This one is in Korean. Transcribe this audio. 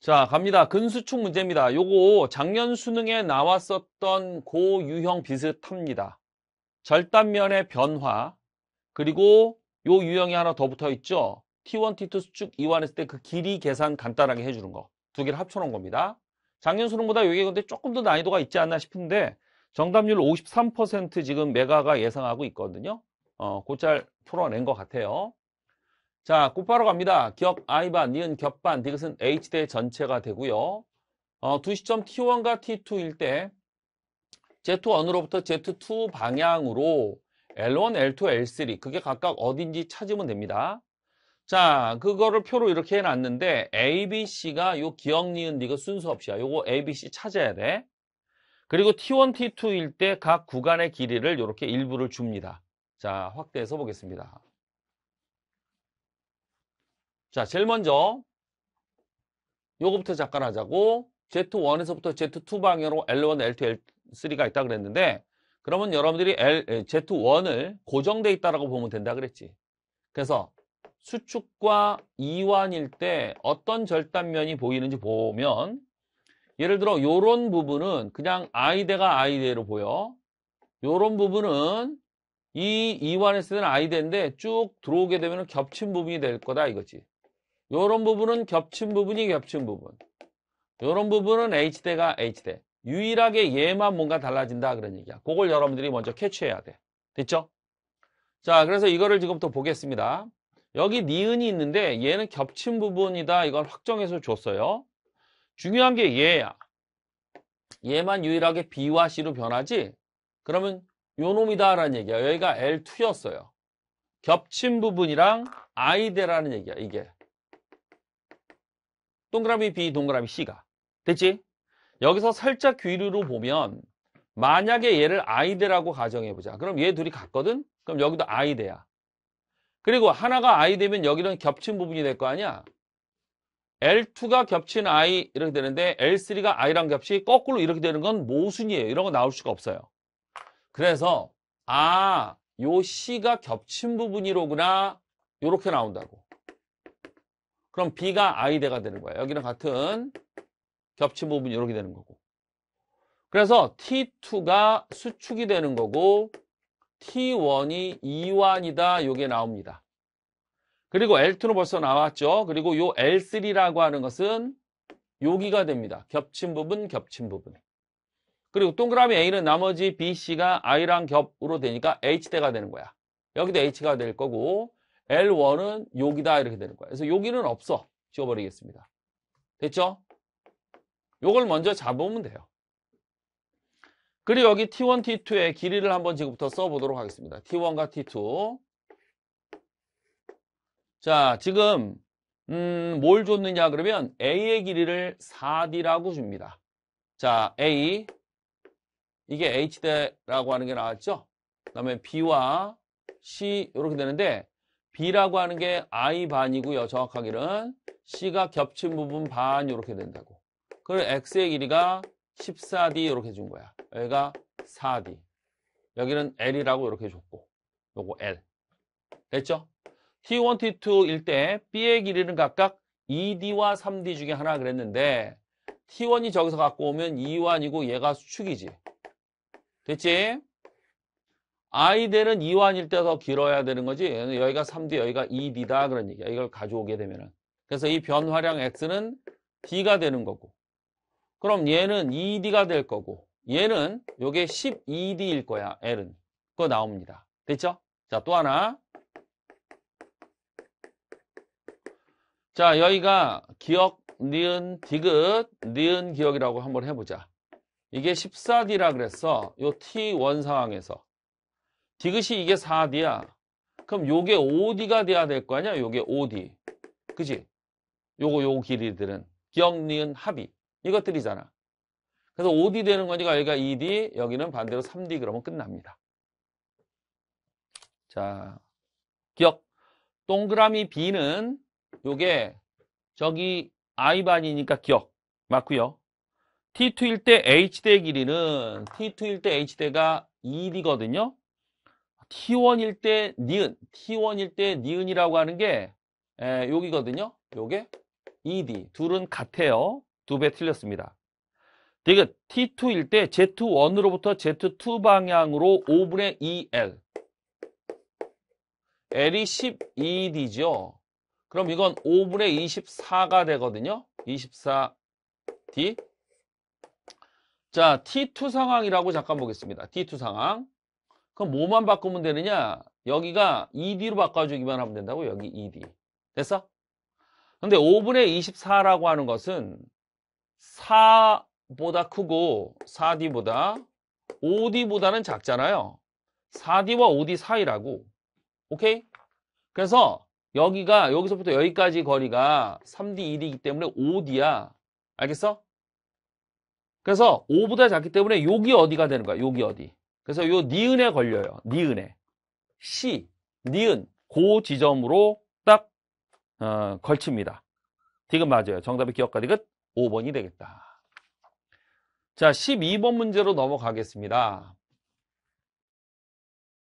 자 갑니다. 근수축 문제입니다. 요거 작년 수능에 나왔었던 고 유형 비슷합니다. 절단면의 변화 그리고 요 유형이 하나 더 붙어 있죠. T1, T2 수축 이완했을 때 그 길이 계산 간단하게 해주는 거 두 개를 합쳐놓은 겁니다. 작년 수능보다 요게 근데 조금 더 난이도가 있지 않나 싶은데 정답률 53% 지금 메가가 예상하고 있거든요. 어, 곧 잘 풀어낸 것 같아요. 자, 곧바로 갑니다. 기아이반 니은 겹반, 디귿은 H대 전체가 되고요. 어, 두 시점 T1과 T2일 때 Z1으로부터 Z2 방향으로 L1, L2, L3 그게 각각 어딘지 찾으면 됩니다. 자, 그거를 표로 이렇게 해놨는데 A, B, C가 요 기억, 니은, 니그 순서 없이야. 요거 A, B, C 찾아야 돼. 그리고 T1, T2일 때 각 구간의 길이를 이렇게 일부를 줍니다. 자, 확대해서 보겠습니다. 자, 제일 먼저 요거부터 작가하자고 Z1에서부터 Z2 방향으로 L1, L2, L3가 있다 그랬는데 그러면 여러분들이 L, Z1을 고정돼 있다라고 보면 된다 그랬지. 그래서 수축과 이완일 때 어떤 절단면이 보이는지 보면 예를 들어 요런 부분은 그냥 아이대가 아이대로 보여. 요런 부분은 이 이완했을 때는 아이대인데 쭉 들어오게 되면 겹친 부분이 될 거다 이거지. 이런 부분은 겹친 부분이 겹친 부분. 이런 부분은 H대가 H대. 유일하게 얘만 뭔가 달라진다 그런 얘기야. 그걸 여러분들이 먼저 캐치해야 돼. 됐죠? 자, 그래서 이거를 지금 또 보겠습니다. 여기 니은이 있는데 얘는 겹친 부분이다. 이걸 확정해서 줬어요. 중요한 게 얘야. 얘만 유일하게 B와 C로 변하지? 그러면 요놈이다 라는 얘기야. 여기가 L2였어요. 겹친 부분이랑 I대라는 얘기야. 이게. 동그라미 B, 동그라미 C가. 됐지? 여기서 살짝 귀리로 보면 만약에 얘를 아이대라고 가정해보자. 그럼 얘 둘이 같거든? 그럼 여기도 아이대야. 그리고 하나가 아이되면 여기는 겹친 부분이 될 거 아니야? L2가 겹친 I 이렇게 되는데 L3가 I랑 겹치 거꾸로 이렇게 되는 건 모순이에요. 이런 거 나올 수가 없어요. 그래서 아, 요 C가 겹친 부분이로구나. 이렇게 나온다고. 그럼 B가 I대가 되는 거예요. 여기랑 같은 겹친 부분이 이렇게 되는 거고. 그래서 T2가 수축이 되는 거고 T1이 E1이다. 이게 나옵니다. 그리고 L2는 벌써 나왔죠. 그리고 요 L3라고 하는 것은 여기가 됩니다. 겹친 부분, 겹친 부분. 그리고 동그라미 A는 나머지 B, C가 I랑 겹으로 되니까 H대가 되는 거야. 여기도 H가 될 거고 L1은 여기다 이렇게 되는 거야. 그래서 여기는 없어. 지워버리겠습니다. 됐죠? 요걸 먼저 잡으면 돼요. 그리고 여기 T1, T2의 길이를 한번 지금부터 써보도록 하겠습니다. T1과 T2. 자, 지금 음, 뭘 줬느냐 그러면 A의 길이를 4D라고 줍니다. 자, A 이게 H대라고 하는 게 나왔죠? 그 다음에 B와 C 이렇게 되는데 B라고 하는 게 I 반이고요. 정확하기는 C가 겹친 부분 반 이렇게 된다고. 그리 X의 길이가 14D 이렇게 준 거야. 여기가 4D. 여기는 L이라고 이렇게 줬고 요거 L. 됐죠? T1, T2일 때 B의 길이는 각각 2D와 3D 중에 하나 그랬는데 T1이 저기서 갖고 오면 E1이고 얘가 수축이지. 됐지? 아이들은 이완일때 더 길어야 되는 거지 여기가 3D 여기가 2D다 그런 얘기야 이걸 가져오게 되면은 그래서 이 변화량 X는 D가 되는 거고 그럼 얘는 2D가 될 거고 얘는 요게 12D일 거야 L은 그거 나옵니다 됐죠? 자 또 하나 자 여기가 기억 니은 디귿 니은 기억이라고 한번 해보자 이게 14D라 그랬어 요 T1 상황에서 디귿이 이게 4D야. 그럼 요게 5D가 돼야 될 거 아니야? 요게 5D. 그지? 요거 요 길이들은 격, 억 니은, 합이 이것들이잖아. 그래서 5D 되는 거니까 여기가 2D, 여기는 반대로 3D 그러면 끝납니다. 자, 기억. 동그라미 B는 요게 저기 I반이니까 기억. 맞고요. T2일 때 H대 길이는 T2일 때 H대가 2D거든요. T1일 때 니은, T1일 때 니은이라고 하는 게 에, 여기거든요. 요게 ED. 둘은 같아요. 두 배 틀렸습니다. 이게 T2일 때 Z1으로부터 Z2 방향으로 5분의 2L. E L이 12D죠. 그럼 이건 5분의 24가 되거든요. 24D. 자, T2 상황이라고 잠깐 보겠습니다. T2 상황. 그럼 뭐만 바꾸면 되느냐? 여기가 2 d 로 바꿔주기만 하면 된다고 여기 2 d 됐어? 근데 5분의 24라고 하는 것은 4보다 크고 4D보다 5D보다는 작잖아요. 4D와 5D 사이라고. 오케이? 그래서 여기가 여기서부터 여기까지 거리가 3D, 2D이기 때문에 5D야. 알겠어? 그래서 5보다 작기 때문에 여기 어디가 되는 거야? 여기 어디? 그래서 요 니은에 걸려요. 니은에. 시, 니은. 고 지점으로 딱 어, 걸칩니다. 디귿 맞아요. 정답의 기억과 디귿 5번이 되겠다. 자, 12번 문제로 넘어가겠습니다.